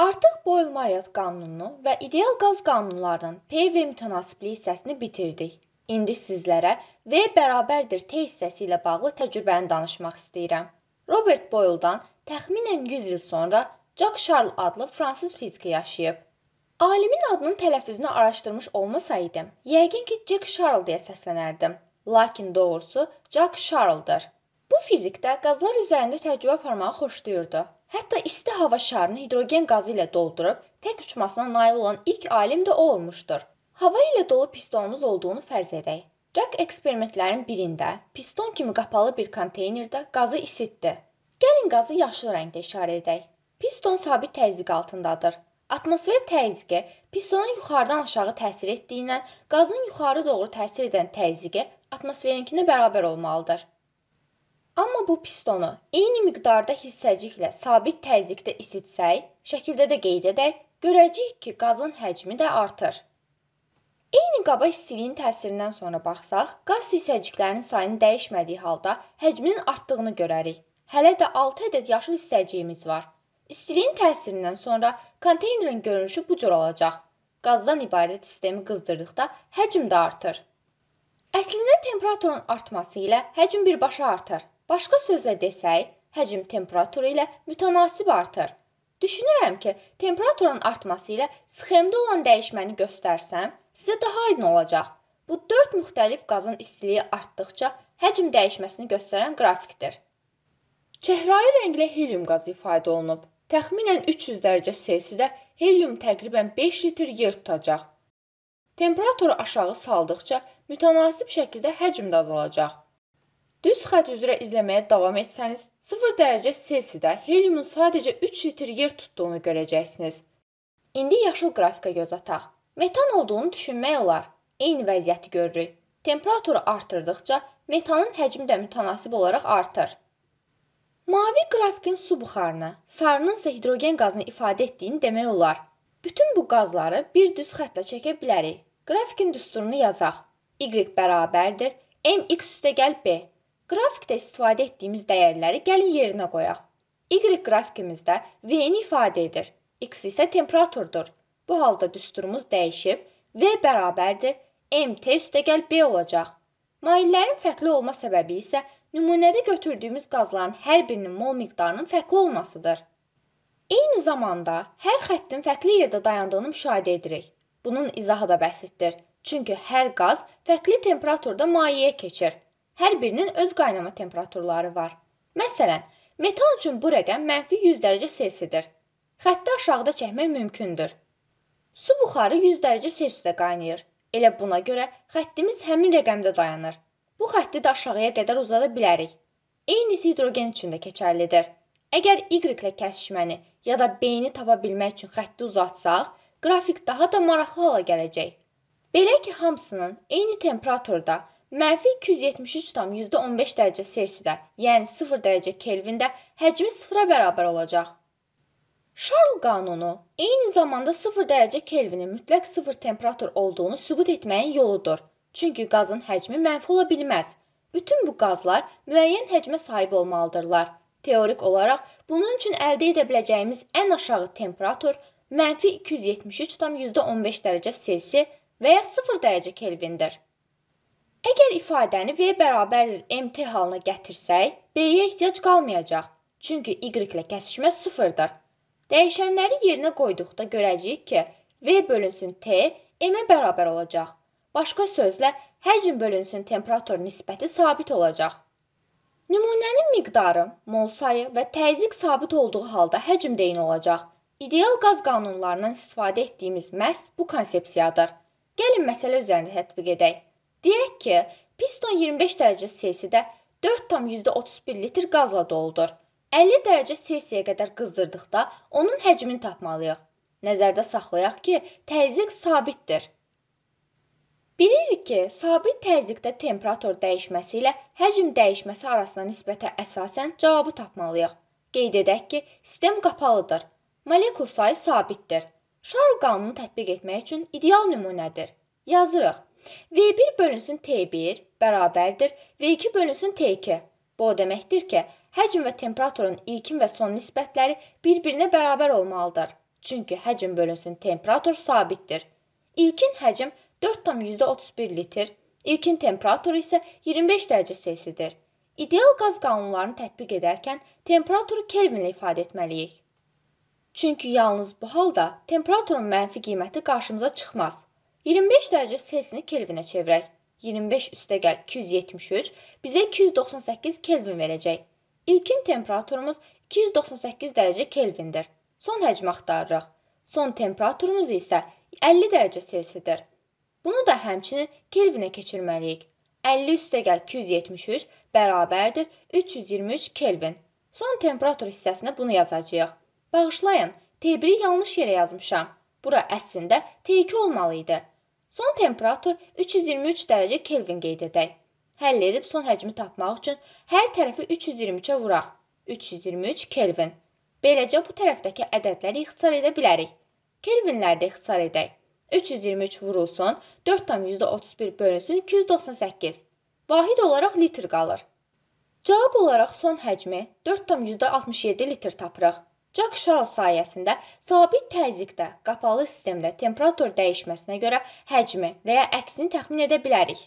Artıq Boyle-Mariot qanununu və ideal qaz qanunlarının P və mütənasibliyi hissəsini bitirdik. İndi sizlərə V = T hissəsi ilə bağlı təcrübəni danışmaq istəyirəm. Robert Boyle-dan təxminən 100 il sonra Jak Şarl adlı fransız fiziki yaşayıb. Alimin adının tələffüzünü araşdırmış olmasaydım, yəqin ki, Jack Şarl deyə səslənərdim. Lakin doğrusu Jak Şarldır. Bu fizikdə qazlar üzərində təcrübə aparmağı xoşlayırdı. Hətta isti hava şarını hidrogen qazı ilə doldurub tək uçmasına nail olan ilk alim də o olmuşdur. Hava ilə dolu pistonumuz olduğunu fərz edək. Jack eksperimentlərin birində piston kimi qapalı bir konteynerdə qazı isitdi. Gəlin qazı yaşıl rəngdə işarə edək. Piston sabit təzyiq altındadır. Atmosfer təzyiqi pistonun yuxarıdan aşağı təsir etdiyindən qazın yuxarı doğru təsir edən təzyiqi atmosferinkinə bərabər olmalıdır. Amma bu pistonu eyni miqdarda hissəciklə sabit təzyiqdə isitsək, şəkildə də qeyd edək, görəcəyik ki, qazın həcmi də artır. Eyni qaba istiliyin təsirindən sonra baxsaq, qaz hissəciklərinin sayının dəyişmədiyi halda həcminin artdığını görərik. Hələ də 6 ədəd yaşıl hissəciyimiz var. İstiliyin təsirindən sonra konteynerin görünüşü bu cür olacaq. Qazdan ibarət sistemi qızdırdıqda həcm də artır. Əslində temperaturun artması ilə həcm birbaşa artır. Başqa sözlə desək, həcm temperaturu ilə mütənasib artır. Düşünürəm ki, temperaturun artması ilə sxemdə olan dəyişməni göstərsəm, sizə daha aydın olacaq. Bu 4 müxtəlif qazın istiliyi artdıqca həcm dəyişməsini göstərən qrafikdir. Çəhrayı rənglə helium qazı ifadə olunub. Təxminən 300 dərəcə Selsidə helium təqribən 5 litr yer tutacaq. Temperaturu aşağı saldıqca mütənasib şəkildə həcm də azalacaq. Düz xətt üzrə izləməyə davam etsəniz, 0 dərəcə C-də heliumun sadəcə 3 litr yer tutduğunu görəcəksiniz. İndi yaşıl qrafikə göz ataq. Metan olduğunu düşünmək olar. Eyni vəziyyəti görürük. Temperaturu artırdıqca metanın həcmi də mütənasib olaraq artır. Mavi qrafikin su buxarını, sarının isə hidrogen qazını ifadə etdiyini demək olar. Bütün bu qazları bir düz xəttlə çəkə bilərik. Qrafikin düsturunu yazaq. Y bərabərdir mx üstəgəl b. Qrafikdə istifadə etdiyimiz dəyərləri gəlin yerinə qoyaq. Y qrafikimizdə V-ni ifadə edir, X isə temperaturdur. Bu halda düsturumuz dəyişib V bərabərdir MT üstəgəl B olacaq. Maillərin fərqli olma səbəbi isə nümunədə götürdüyümüz qazların hər birinin mol miqdarının fərqli olmasıdır. Eyni zamanda hər xəttin fərqli yerdə dayandığını müşahidə edirik. Bunun izahı da bəsitdir. Çünki hər qaz fərqli temperaturda mayeyə keçir. Hər birinin öz qaynama temperaturları var. Məsələn, metan üçün bu rəqəm -100 dərəcə C-dir. Xətti aşağıda çəkmək mümkündür. Su buxarı 100 dərəcə C-də qaynayır. Elə buna görə xəttimiz həmin rəqəmdə dayanır. Bu xətti də aşağıya qədər uzada bilərik. Eynisi hidrogen üçün də keçərlidir. Əgər y ilə kəsişməni ya da b-ni tapa bilmək üçün xətti uzatsaq, qrafik daha da maraqlı hala gələcək. Belə ki, hamısının eyni temperaturda Mənfi 273,15 dərəcə Selsidə, yəni 0 dərəcə Kelvində həcmi sıfıra bərabər olacaq. Şarl qanunu eyni zamanda 0 dərəcə Kelvinin mütləq sıfır temperatur olduğunu sübut etməyin yoludur. Çünki qazın həcmi mənfi ola bilməz. Bütün bu qazlar müəyyən həcmə sahib olmalıdırlar. Teorik olaraq bunun üçün əldə edə biləcəyimiz ən aşağı temperatur mənfi 273,15 dərəcə Selsi və ya 0 dərəcə Kelvindir. Əgər ifadəni v = mt halına gətirsək, b-yə ehtiyac qalmayacaq, çünki y ilə kəsişmə sıfırdır. Dəyişənləri yerinə qoyduqda görəcəyik ki, v bölünsün t m-ə bərabər olacaq. Başqa sözlə, həcm bölünsün temperatur nisbəti sabit olacaq. Nümunənin miqdarı, mol sayı və təzyiq sabit olduğu halda həcm də eyni olacaq. İdeal qaz qanunlarından istifadə etdiyimiz məhz bu konsepsiyadır. Gəlin məsələ üzərində tətbiq edək. Deyək ki, piston 25 dərəcə C-də 4,31 litr qazla doludur. 50 dərəcə C-yə qədər qızdırdıqda onun həcmini tapmalıyıq. Nəzərdə saxlayaq ki, təzyiq sabitdir. Bilirik ki, sabit təzyiqdə temperatur dəyişməsi ilə həcm dəyişməsi arasında nisbətə əsasən cavabı tapmalıyıq. Qeyd edək ki, sistem qapalıdır. Molekul sayı sabitdir. Şarl qanunu tətbiq etmək üçün ideal nümunədir. Yazırıq. V1 bölünsün T1 bərabərdir V2 bölünsün T2. Bu o deməkdir ki, həcm və temperaturun ilkin və son nisbətləri bir-birinə bərabər olmalıdır. Çünki həcm bölünsün temperatur sabitdir. İlkin həcm 4,31 litr, ilkin temperatur isə 25 dərəcə Selsidir. İdeal qaz qanunlarını tətbiq edərkən temperaturu Kelvinlə ifadə etməliyik. Çünki yalnız bu halda temperaturun mənfi qiyməti qarşımıza çıxmaz. 25 dərəcə Selsini Kelvinə çevirək. 25 üstəgəl 273 bizə 298 Kelvin verəcək. İlkin temperaturumuz 298 dərəcə Kelvindir. Son həcmi axtarırıq. Son temperaturumuz isə 50 dərəcə Selsidir. Bunu da həmçinin Kelvinə keçirməliyik. 50 üstəgəl 273 bərabərdir 323 Kelvin. Son temperatur hissəsinə bunu yazacağıq. Bağışlayın, T1-i yanlış yerə yazmışam. Bura əslində T2 olmalı idi. Son temperatur 323 dərəcə Kelvin qeyd edək. Həll edib son həcmi tapmaq üçün hər tərəfi 323-ə vuraq. 323 Kelvin. Beləcə bu tərəfdəki ədədləri ixtisar edə bilərik. Kelvinlərdə ixtisar edək. 323 vurulsun, 4,31 bölünsün 298. Vahid olaraq litr qalır. Cavab olaraq son həcmi 4,67 litr tapırıq. Cak Şarl sayəsində sabit təzyiqdə qapalı sistemdə temperatur dəyişməsinə görə həcmi və ya əksini təxmin edə bilərik.